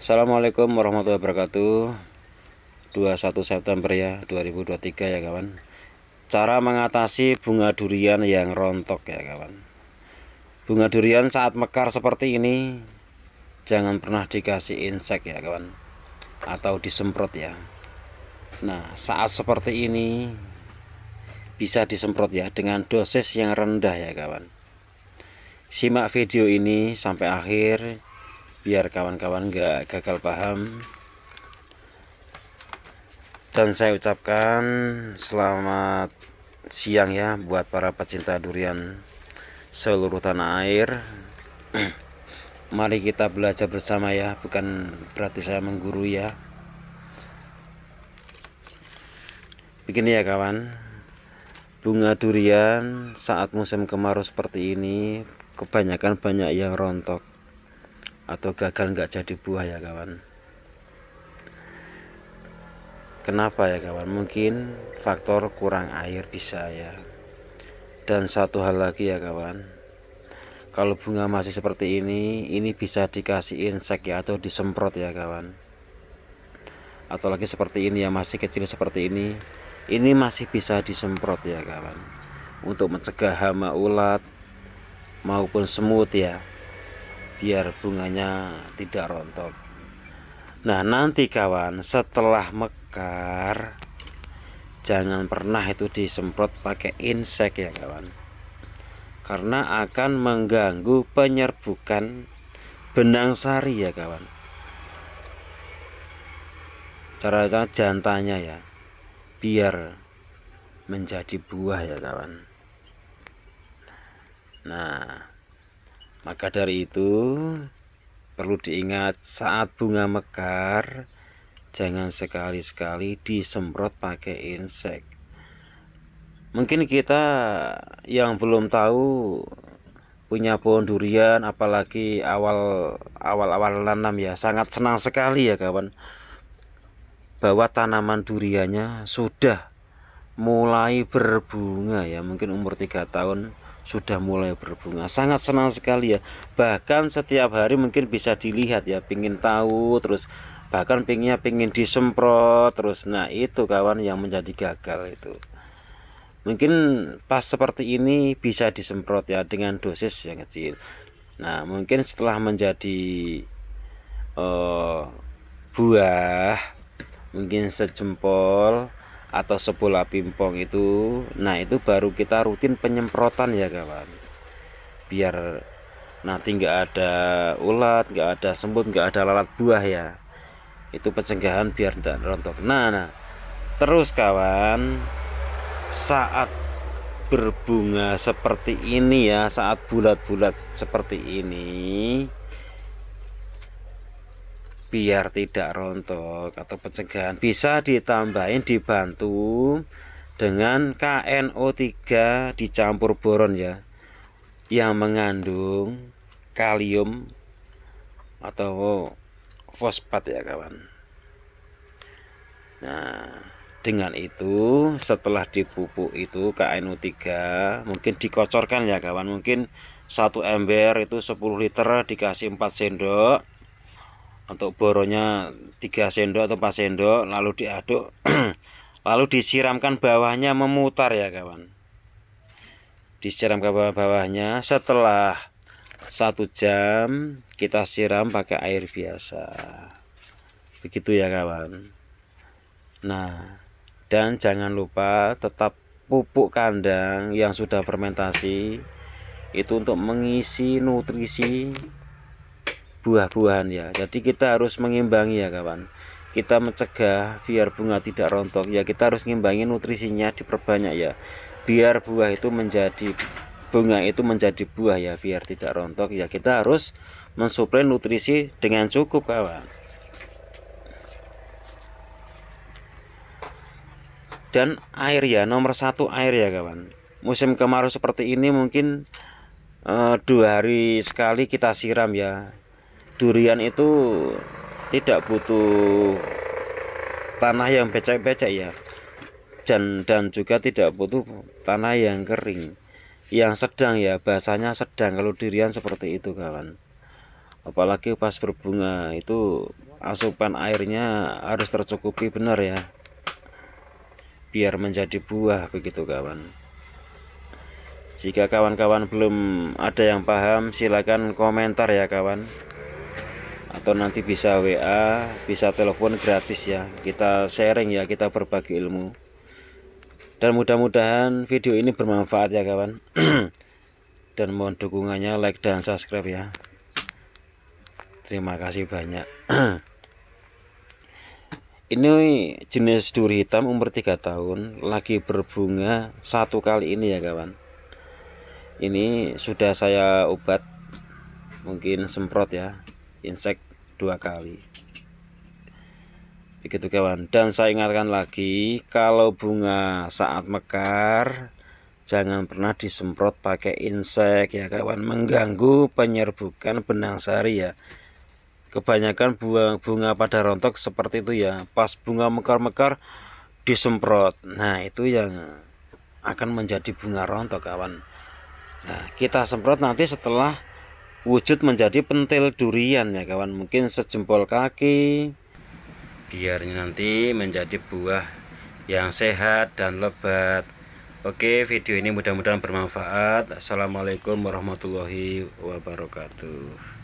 Assalamualaikum warahmatullahi wabarakatuh 21 September ya 2023 ya kawan Cara mengatasi bunga durian yang rontok ya kawan Bunga durian saat mekar seperti ini Jangan pernah dikasih insek ya kawan Atau disemprot ya Nah saat seperti ini Bisa disemprot ya dengan dosis yang rendah ya kawan Simak video ini sampai akhir biar kawan-kawan gak gagal paham dan saya ucapkan selamat siang ya buat para pecinta durian seluruh tanah air mari kita belajar bersama ya bukan berarti saya mengguru ya begini ya kawan bunga durian saat musim kemarau seperti ini kebanyakan banyak yang rontok atau gagal nggak jadi buah ya kawan kenapa ya kawan mungkin faktor kurang air bisa ya dan satu hal lagi ya kawan kalau bunga masih seperti ini ini bisa dikasih insek ya atau disemprot ya kawan atau lagi seperti ini ya masih kecil seperti ini ini masih bisa disemprot ya kawan untuk mencegah hama ulat maupun semut ya biar bunganya tidak rontok nah nanti kawan setelah mekar jangan pernah itu disemprot pakai insek ya kawan karena akan mengganggu penyerbukan benang sari ya kawan cara-cara jantannya ya biar menjadi buah ya kawan nah maka dari itu perlu diingat saat bunga mekar jangan sekali-sekali disemprot pakai insek. Mungkin kita yang belum tahu punya pohon durian apalagi awal awal awal nanam ya sangat senang sekali ya kawan bahwa tanaman duriannya sudah mulai berbunga ya mungkin umur tiga tahun sudah mulai berbunga sangat senang sekali ya bahkan setiap hari mungkin bisa dilihat ya pingin tahu terus bahkan pinginnya pingin disemprot terus nah itu kawan yang menjadi gagal itu mungkin pas seperti ini bisa disemprot ya dengan dosis yang kecil nah mungkin setelah menjadi uh, buah mungkin sejempol atau sebola pimpong itu nah itu baru kita rutin penyemprotan ya kawan biar nanti nggak ada ulat nggak ada semut nggak ada lalat buah ya itu pencegahan biar tidak rontok nah nah terus kawan saat berbunga seperti ini ya saat bulat-bulat seperti ini biar tidak rontok atau pencegahan bisa ditambahin dibantu dengan KNO3 dicampur boron ya yang mengandung kalium atau fosfat ya kawan nah dengan itu setelah dipupuk itu KNO3 mungkin dikocorkan ya kawan mungkin satu ember itu 10 liter dikasih 4 sendok untuk boronya 3 sendok atau 4 sendok lalu diaduk lalu disiramkan bawahnya memutar ya kawan disiramkan bawah bawahnya setelah satu jam kita siram pakai air biasa begitu ya kawan nah dan jangan lupa tetap pupuk kandang yang sudah fermentasi itu untuk mengisi nutrisi buah-buahan ya jadi kita harus mengimbangi ya kawan kita mencegah biar bunga tidak rontok ya kita harus ngimbangi nutrisinya diperbanyak ya biar buah itu menjadi bunga itu menjadi buah ya biar tidak rontok ya kita harus mensuplai nutrisi dengan cukup kawan dan air ya nomor satu air ya kawan musim kemarau seperti ini mungkin e, dua hari sekali kita siram ya durian itu tidak butuh tanah yang becek-becek ya dan dan juga tidak butuh tanah yang kering yang sedang ya bahasanya sedang kalau durian seperti itu kawan apalagi pas berbunga itu asupan airnya harus tercukupi benar ya biar menjadi buah begitu kawan jika kawan-kawan belum ada yang paham silakan komentar ya kawan atau nanti bisa WA, bisa telepon gratis ya. Kita sharing ya, kita berbagi ilmu. Dan mudah-mudahan video ini bermanfaat ya kawan. dan mohon dukungannya like dan subscribe ya. Terima kasih banyak. ini jenis duri hitam umur 3 tahun, lagi berbunga satu kali ini ya kawan. Ini sudah saya obat mungkin semprot ya insek dua kali begitu kawan dan saya ingatkan lagi kalau bunga saat mekar jangan pernah disemprot pakai insek ya kawan mengganggu penyerbukan benang sari ya kebanyakan bunga, bunga pada rontok seperti itu ya pas bunga mekar-mekar disemprot nah itu yang akan menjadi bunga rontok kawan nah kita semprot nanti setelah wujud menjadi pentil durian ya kawan mungkin sejempol kaki biar nanti menjadi buah yang sehat dan lebat Oke video ini mudah-mudahan bermanfaat Assalamualaikum warahmatullahi wabarakatuh